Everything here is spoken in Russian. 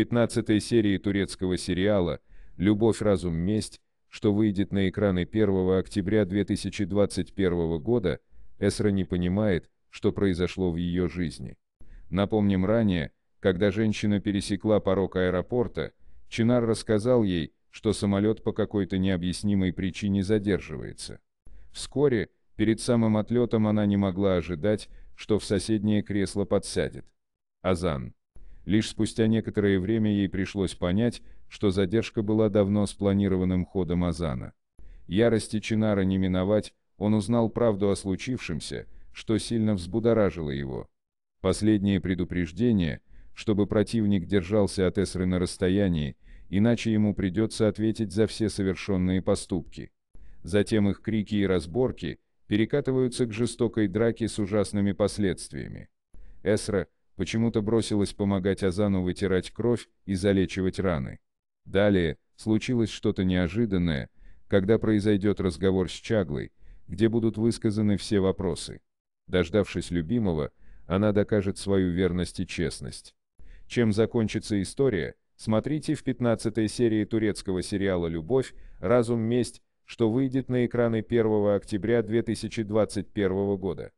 15 серии турецкого сериала «Любовь, разум, месть», что выйдет на экраны 1 октября 2021 года, Эсра не понимает, что произошло в ее жизни. Напомним ранее, когда женщина пересекла порог аэропорта, Чинар рассказал ей, что самолет по какой-то необъяснимой причине задерживается. Вскоре, перед самым отлетом она не могла ожидать, что в соседнее кресло подсядет. Азан. Лишь спустя некоторое время ей пришлось понять, что задержка была давно спланированным ходом Азана. Ярости Чинара не миновать, он узнал правду о случившемся, что сильно взбудоражило его. Последнее предупреждение, чтобы противник держался от Эсры на расстоянии, иначе ему придется ответить за все совершенные поступки. Затем их крики и разборки перекатываются к жестокой драке с ужасными последствиями. Эсра – почему-то бросилась помогать Азану вытирать кровь и залечивать раны. Далее, случилось что-то неожиданное, когда произойдет разговор с Чаглой, где будут высказаны все вопросы. Дождавшись любимого, она докажет свою верность и честность. Чем закончится история, смотрите в 15 серии турецкого сериала «Любовь. Разум. Месть», что выйдет на экраны 1 октября 2021 года.